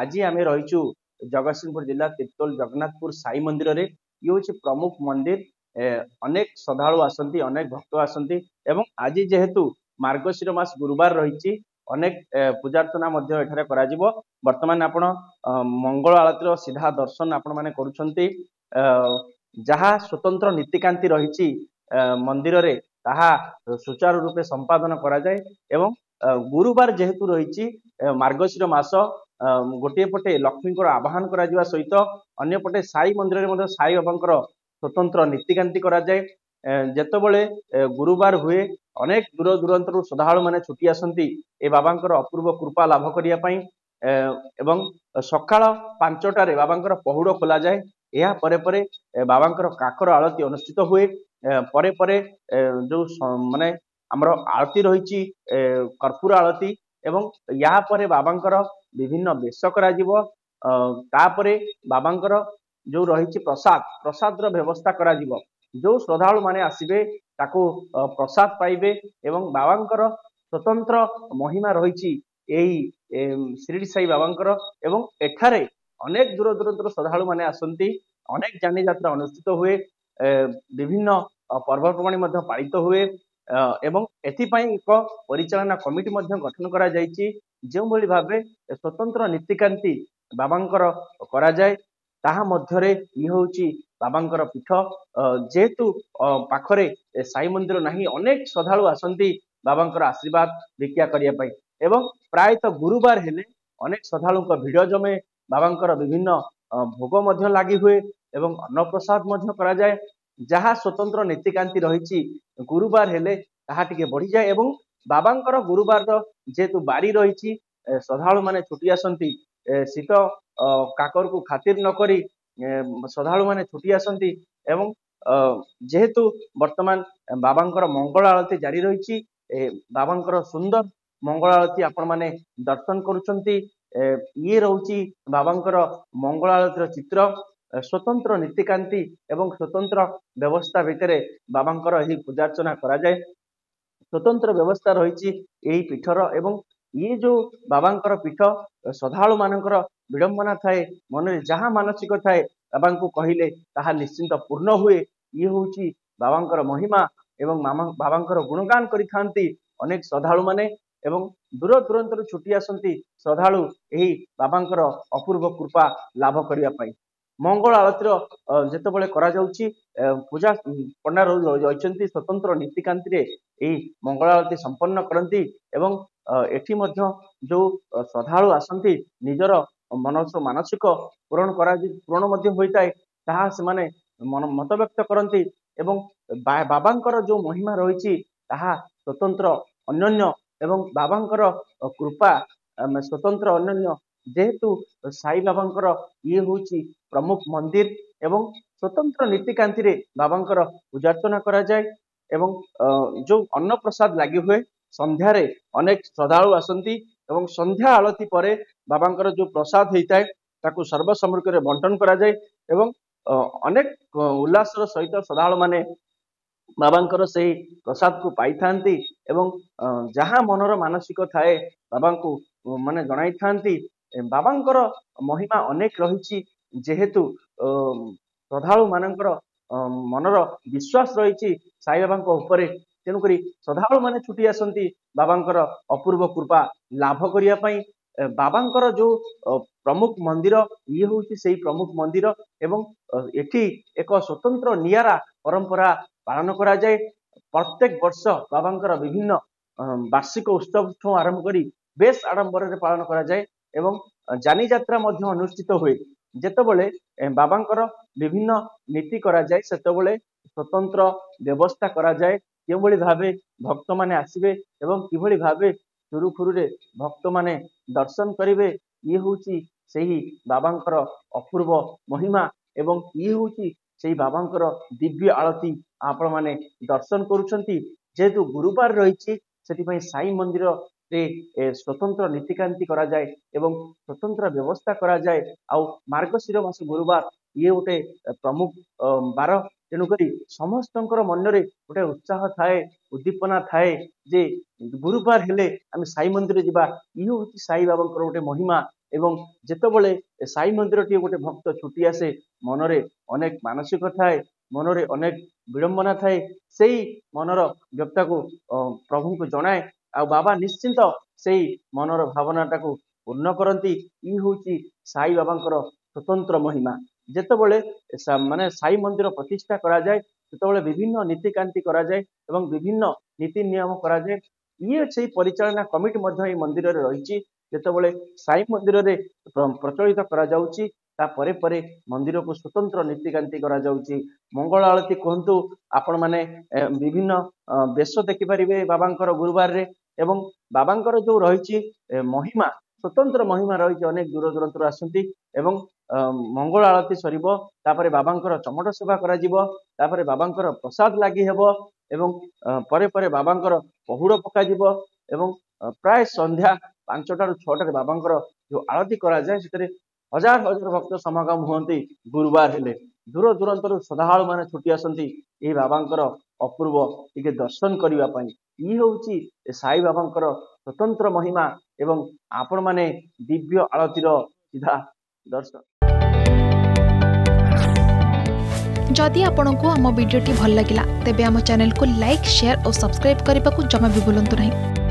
ଆଜି ଆମେ ରହିଛୁ ଜଗତସିଂହପୁର ଜିଲ୍ଲା ତିର୍ତୋଲ ଜଗନ୍ନାଥପୁର ସାଇ ମନ୍ଦିରରେ ଇଏ ହେଉଛି ପ୍ରମୁଖ ମନ୍ଦିର ଅନେକ ଶ୍ରଦ୍ଧାଳୁ ଆସନ୍ତି ଅନେକ ଭକ୍ତ ଆସନ୍ତି ଏବଂ ଆଜି ଯେହେତୁ ମାର୍ଗଶିର ମାସ ଗୁରୁବାର ରହିଛି ଅନେକ ପୂଜାର୍ଚ୍ଚନା ମଧ୍ୟ ଏଠାରେ କରାଯିବ ବର୍ତ୍ତମାନ ଆପଣ ମଙ୍ଗଳ ଆଳତୀର ସିଧା ଦର୍ଶନ ଆପଣମାନେ କରୁଛନ୍ତି ଯାହା ସ୍ୱତନ୍ତ୍ର ନୀତିକାନ୍ତି ରହିଛି ମନ୍ଦିରରେ ତାହା ସୁଚାରୁ ରୂପେ ସମ୍ପାଦନ କରାଯାଏ ଏବଂ ଗୁରୁବାର ଯେହେତୁ ରହିଛି ମାର୍ଗଶିର ମାସ ଗୋଟିଏ ପଟେ ଲକ୍ଷ୍ମୀଙ୍କର ଆବାହନ କରାଯିବା ସହିତ ଅନ୍ୟପଟେ ସାଇ ମନ୍ଦିରରେ ମଧ୍ୟ ସାଇ ବାବାଙ୍କର ସ୍ୱତନ୍ତ୍ର ନୀତିକାନ୍ତି କରାଯାଏ ଯେତେବେଳେ ଗୁରୁବାର ହୁଏ ଅନେକ ଦୂର ଦୂରାନ୍ତରୁ ଶ୍ରଦ୍ଧାଳୁମାନେ ଛୁଟି ଆସନ୍ତି ଏ ବାବାଙ୍କର ଅପୂର୍ବ କୃପା ଲାଭ କରିବା ପାଇଁ ଏବଂ ସକାଳ ପାଞ୍ଚଟାରେ ବାବାଙ୍କର ପହୁଡ଼ ଖୋଲାଯାଏ ଏହା ପରେ ପରେ ବାବାଙ୍କର କାକର ଆଳତି ଅନୁଷ୍ଠିତ ହୁଏ ପରେ ପରେ ଯେଉଁ ମାନେ ଆମର ଆଳତି ରହିଛି କର୍ପୂର ଆଳତି ଏବଂ ଏହା ପରେ ବାବାଙ୍କର বিভিন্ন ବେଶ କରାଯିବ ତାପରେ ବାବାଙ୍କର ଯୋଉ ରହିଛି ପ୍ରସାଦ ପ୍ରସାଦର ବ୍ୟବସ୍ଥା କରାଯିବ ଯୋଉ ଶ୍ରଦ୍ଧାଳୁ ମାନେ ଆସିବେ ତାକୁ ପ୍ରସାଦ ପାଇବେ ଏବଂ ବାବାଙ୍କର ସ୍ୱତନ୍ତ୍ର ମହିମା ରହିଛି ଏଇ ଶିରିଡ଼ି ସାଇ ବାବାଙ୍କର ଏବଂ ଏଠାରେ ଅନେକ ଦୂର ଦୂରାନ୍ତରୁ ଶ୍ରଦ୍ଧାଳୁ ମାନେ ଆସନ୍ତି ଅନେକ ଯାନିଯାତ୍ରା ଅନୁଷ୍ଠିତ ହୁଏ ବିଭିନ୍ନ ପର୍ବପର୍ବାଣି ମଧ୍ୟ ପାଳିତ ହୁଏ ଏବଂ ଏଥିପାଇଁ ଏକ ପରିଚାଳନା କମିଟି ମଧ୍ୟ ଗଠନ କରାଯାଇଛି ଯେଉଁଭଳି ଭାବେ ସ୍ୱତନ୍ତ୍ର ନୀତିକାନ୍ତି ବାବାଙ୍କର କରାଯାଏ ତାହା ମଧ୍ୟରେ ଇଏ ହେଉଛି ବାବାଙ୍କର ପୀଠ ଯେହେତୁ ପାଖରେ ସାଇ ମନ୍ଦିର ନାହିଁ ଅନେକ ଶ୍ରଦ୍ଧାଳୁ ଆସନ୍ତି ବାବାଙ୍କର ଆଶୀର୍ବାଦ ଭିକ୍ଷା କରିବା ପାଇଁ ଏବଂ ପ୍ରାୟତଃ ଗୁରୁବାର ହେଲେ ଅନେକ ଶ୍ରଦ୍ଧାଳୁଙ୍କ ଭିଡ଼ ଜମେ ବାବାଙ୍କର ବିଭିନ୍ନ ଭୋଗ ମଧ୍ୟ ଲାଗି ହୁଏ ଏବଂ ଅନ୍ନପ୍ରସାଦ ମଧ୍ୟ କରାଯାଏ ଯାହା ସ୍ୱତନ୍ତ୍ର ନୀତିକାନ୍ତି ରହିଛି ଗୁରୁବାର ହେଲେ ତାହା ଟିକେ ବଢ଼ିଯାଏ ଏବଂ ବାବାଙ୍କର ଗୁରୁବାରର ଯେହେତୁ ବାରି ରହିଛି ଶ୍ରଦ୍ଧାଳୁମାନେ ଛୁଟି ଆସନ୍ତି ଶୀତ କାକରକୁ ଖାତିର ନ କରି ଶ୍ରଦ୍ଧାଳୁମାନେ ଛୁଟି ଆସନ୍ତି ଏବଂ ଯେହେତୁ ବର୍ତ୍ତମାନ ବାବାଙ୍କର ମଙ୍ଗଳ ଆଳତି ଜାରି ରହିଛି ବାବାଙ୍କର ସୁନ୍ଦର ମଙ୍ଗଳ ଆଳତି ଆପଣମାନେ ଦର୍ଶନ କରୁଛନ୍ତି ଇଏ ରହୁଛି ବାବାଙ୍କର ମଙ୍ଗଳ ଆଳତୀର ଚିତ୍ର ସ୍ୱତନ୍ତ୍ର ନୀତିକାନ୍ତି ଏବଂ ସ୍ୱତନ୍ତ୍ର ବ୍ୟବସ୍ଥା ଭିତରେ ବାବାଙ୍କର ଏହି ପୂଜାର୍ଚ୍ଚନା କରାଯାଏ ସ୍ୱତନ୍ତ୍ର ବ୍ୟବସ୍ଥା ରହିଛି ଏହି ପୀଠର ଏବଂ ଇଏ ଯେଉଁ ବାବାଙ୍କର ପୀଠ ଶ୍ରଦ୍ଧାଳୁ ମାନଙ୍କର ବିଡ଼ମ୍ବନା ଥାଏ ମନରେ ଯାହା ମାନସିକ ଥାଏ ବାବାଙ୍କୁ କହିଲେ ତାହା ନିଶ୍ଚିନ୍ତ ପୂର୍ଣ୍ଣ ହୁଏ ଇଏ ହେଉଛି ବାବାଙ୍କର ମହିମା ଏବଂ ବାବାଙ୍କର ଗୁଣଗାନ କରିଥାନ୍ତି ଅନେକ ଶ୍ରଦ୍ଧାଳୁମାନେ ଏବଂ ଦୂର ଦୂରାନ୍ତରୁ ଛୁଟି ଆସନ୍ତି ଶ୍ରଦ୍ଧାଳୁ ଏହି ବାବାଙ୍କର ଅପୂର୍ବ କୃପା ଲାଭ କରିବା ପାଇଁ ମଙ୍ଗଳ ଆଳତୀର ଯେତେବେଳେ କରାଯାଉଛି ପୂଜା ପଣ୍ଡା ରହିଛନ୍ତି ସ୍ୱତନ୍ତ୍ର ନୀତିକାନ୍ତିରେ ଏହି ମଙ୍ଗଳ ଆଳତୀ ସମ୍ପନ୍ନ କରନ୍ତି ଏବଂ ଏଠି ମଧ୍ୟ ଯେଉଁ ଶ୍ରଦ୍ଧାଳୁ ଆସନ୍ତି ନିଜର ମନସ ମାନସିକ ପୂରଣ କରାଯାଇ ପୂରଣ ମଧ୍ୟ ହୋଇଥାଏ ତାହା ସେମାନେ ମତବ୍ୟକ୍ତ କରନ୍ତି ଏବଂ ବାବାଙ୍କର ଯେଉଁ ମହିମା ରହିଛି ତାହା ସ୍ୱତନ୍ତ୍ର ଅନନ୍ୟ ଏବଂ ବାବାଙ୍କର କୃପା ସ୍ୱତନ୍ତ୍ର ଅନ୍ୟନ୍ୟ ଯେହେତୁ ସାଇ ବାବାଙ୍କର ଇଏ ହଉଛି ପ୍ରମୁଖ ମନ୍ଦିର ଏବଂ ସ୍ୱତନ୍ତ୍ର ନୀତିକାନ୍ତିରେ ବାବାଙ୍କର ପୂଜାର୍ଚ୍ଚନା କରାଯାଏ ଏବଂ ଯୋଉ ଅନ୍ନ ପ୍ରସାଦ ଲାଗି ହୁଏ ସନ୍ଧ୍ୟାରେ ଅନେକ ଶ୍ରଦ୍ଧାଳୁ ଆସନ୍ତି ଏବଂ ସନ୍ଧ୍ୟା ଆଳତି ପରେ ବାବାଙ୍କର ଯୋଉ ପ୍ରସାଦ ହେଇଥାଏ ତାକୁ ସର୍ବସମ୍ମୁଖରେ ବଣ୍ଟନ କରାଯାଏ ଏବଂ ଅନେକ ଉଲ୍ଲାସର ସହିତ ଶ୍ରଦ୍ଧାଳୁ ମାନେ ବାବାଙ୍କର ସେଇ ପ୍ରସାଦକୁ ପାଇଥାନ୍ତି ଏବଂ ଯାହା ମନର ମାନସିକ ଥାଏ ବାବାଙ୍କୁ ମାନେ ଜଣାଇଥାନ୍ତି ବାବାଙ୍କର ମହିମା ଅନେକ ରହିଛି ଯେହେତୁ ଶ୍ରଦ୍ଧାଳୁ ମାନଙ୍କର ମନର ବିଶ୍ୱାସ ରହିଛି ସାଇବାବାଙ୍କ ଉପରେ ତେଣୁକରି ଶ୍ରଦ୍ଧାଳୁ ମାନେ ଛୁଟି ଆସନ୍ତି ବାବାଙ୍କର ଅପୂର୍ବ କୃପା ଲାଭ କରିବା ପାଇଁ ବାବାଙ୍କର ଯୋଉ ପ୍ରମୁଖ ମନ୍ଦିର ଇଏ ହେଉଛି ସେଇ ପ୍ରମୁଖ ମନ୍ଦିର ଏବଂ ଏଠି ଏକ ସ୍ୱତନ୍ତ୍ର ନିଆରା ପରମ୍ପରା ପାଳନ କରାଯାଏ ପ୍ରତ୍ୟେକ ବର୍ଷ ବାବାଙ୍କର ବିଭିନ୍ନ ବାର୍ଷିକ ଉତ୍ସବଠୁ ଆରମ୍ଭ କରି ବେଶ ଆଡମ୍ବରରେ ପାଳନ କରାଯାଏ ଏବଂ ଯାନି ଯାତ୍ରା ମଧ୍ୟ ଅନୁଷ୍ଠିତ ହୁଏ ଯେତେବେଳେ ବାବାଙ୍କର ବିଭିନ୍ନ ନୀତି କରାଯାଏ ସେତେବେଳେ ସ୍ୱତନ୍ତ୍ର ବ୍ୟବସ୍ଥା କରାଯାଏ କେଉଁଭଳି ଭାବେ ଭକ୍ତମାନେ ଆସିବେ ଏବଂ କିଭଳି ଭାବେ ସୁରୁଖୁରୁରେ ଭକ୍ତମାନେ ଦର୍ଶନ କରିବେ ଇଏ ହେଉଛି ସେହି ବାବାଙ୍କର ଅପୂର୍ବ ମହିମା ଏବଂ ଇଏ ହେଉଛି ସେହି ବାବାଙ୍କର ଦିବ୍ୟ ଆଳତି ଆପଣମାନେ ଦର୍ଶନ କରୁଛନ୍ତି ଯେହେତୁ ଗୁରୁବାର ରହିଛି ସେଥିପାଇଁ ସାଇ ମନ୍ଦିର સ્વતંત્ર નીતિકાંતિ କରାଯାଏ ଏବଂ ସ୍ୱତନ୍ତ୍ର ବ୍ୟବସ୍ଥା କରାଯାଏ ଆଉ ମାର୍ଗଶିର ମାସ ଗୁରୁବାର ଇଏ ଗୋଟେ ପ୍ରମୁଖ ବାର ତେଣୁକରି ସମସ୍ତଙ୍କର ମନରେ ଗୋଟେ ଉତ୍ସାହ ଥାଏ ଉଦ୍ଦୀପନା ଥାଏ ଯେ ଗୁରୁବାର ହେଲେ ଆମେ ସାଇ ମନ୍ଦିର ଯିବା ଇଏ ହେଉଛି ସାଇ ବାବାଙ୍କର ଗୋଟେ ମହିମା ଏବଂ ଯେତେବେଳେ ସାଇ ମନ୍ଦିରଟିଏ ଗୋଟେ ଭକ୍ତ ଛୁଟି ଆସେ ମନରେ ଅନେକ ମାନସିକ ଥାଏ ମନରେ ଅନେକ ବିଡ଼ମ୍ବନା ଥାଏ ସେଇ ମନର ବ୍ୟକ୍ତାକୁ ପ୍ରଭୁଙ୍କୁ ଜଣାଏ ଆଉ ବାବା ନିଶ୍ଚିନ୍ତ ସେଇ ମନର ଭାବନାଟାକୁ ପୂର୍ଣ୍ଣ କରନ୍ତି ଇ ହେଉଛି ସାଇ ବାବାଙ୍କର ସ୍ୱତନ୍ତ୍ର ମହିମା ଯେତେବେଳେ ମାନେ ସାଇ ମନ୍ଦିର ପ୍ରତିଷ୍ଠା କରାଯାଏ ସେତେବେଳେ ବିଭିନ୍ନ ନୀତିକାନ୍ତି କରାଯାଏ ଏବଂ ବିଭିନ୍ନ ନୀତି ନିୟମ କରାଯାଏ ଇଏ ସେଇ ପରିଚାଳନା କମିଟି ମଧ୍ୟ ଏଇ ମନ୍ଦିରରେ ରହିଛି ଯେତେବେଳେ ସାଇ ମନ୍ଦିରରେ ପ୍ରଚଳିତ କରାଯାଉଛି ତାପରେ ପରେ ମନ୍ଦିରକୁ ସ୍ୱତନ୍ତ୍ର ନୀତିକାନ୍ତି କରାଯାଉଛି ମଙ୍ଗଳ ଆଳତି କୁହନ୍ତୁ ଆପଣମାନେ ବିଭିନ୍ନ ବେଶ ଦେଖିପାରିବେ ବାବାଙ୍କର ଗୁରୁବାରରେ ଏବଂ ବାବାଙ୍କର ଯୋଉ ରହିଛି ମହିମା ସ୍ୱତନ୍ତ୍ର ମହିମା ରହିଛି ଅନେକ ଦୂର ଦୂରାନ୍ତରୁ ଆସନ୍ତି ଏବଂ ମଙ୍ଗଳ ଆଳତି ସରିବ ତାପରେ ବାବାଙ୍କର ଚମଟ ସେବା କରାଯିବ ତାପରେ ବାବାଙ୍କର ପ୍ରସାଦ ଲାଗି ହେବ ଏବଂ ପରେ ପରେ ବାବାଙ୍କର ପହୁଡ଼ ପକାଯିବ ଏବଂ ପ୍ରାୟ ସନ୍ଧ୍ୟା ପାଞ୍ଚଟାରୁ ଛଅଟାରେ ବାବାଙ୍କର ଯୋଉ ଆଳତି କରାଯାଏ ସେଥିରେ ହଜାର ହଜାର ଭକ୍ତ ସମାଗମ ହୁଅନ୍ତି ଗୁରୁବାର ହେଲେ ଦୂର ଦୂରାନ୍ତରୁ ଶ୍ରଦ୍ଧାଳୁମାନେ ଛୁଟି ଆସନ୍ତି ଏହି ବାବାଙ୍କର ଅପୂର୍ବ ଟିକେ ଦର୍ଶନ କରିବା ପାଇଁ ଇଏ ହେଉଛି ସାଇ ବାବାଙ୍କର ସ୍ୱତନ୍ତ୍ର ମହିମା ଏବଂ ଆପଣମାନେ ଦିବ୍ୟ ଆଳତୀର ସିଧା ଦର୍ଶନ ଯଦି ଆପଣଙ୍କୁ ଆମ ଭିଡ଼ିଓଟି ଭଲ ଲାଗିଲା ତେବେ ଆମ ଚ୍ୟାନେଲକୁ ଲାଇକ୍ ସେୟାର ଓ ସବସ୍କ୍ରାଇବ୍ କରିବାକୁ ଜମା ବି ଭୁଲନ୍ତୁ ନାହିଁ